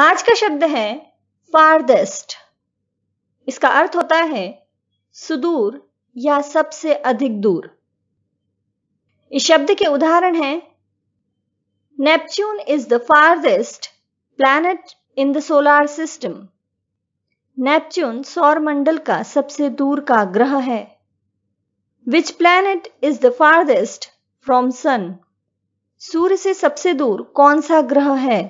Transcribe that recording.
आज का शब्द है फारदेस्ट इसका अर्थ होता है सुदूर या सबसे अधिक दूर इस शब्द के उदाहरण हैं Neptune is the farthest planet in the solar system Neptune सौर मंडल का सबसे दूर का ग्रह है which planet is the farthest from sun सूर्य से सबसे दूर कौन सा ग्रह है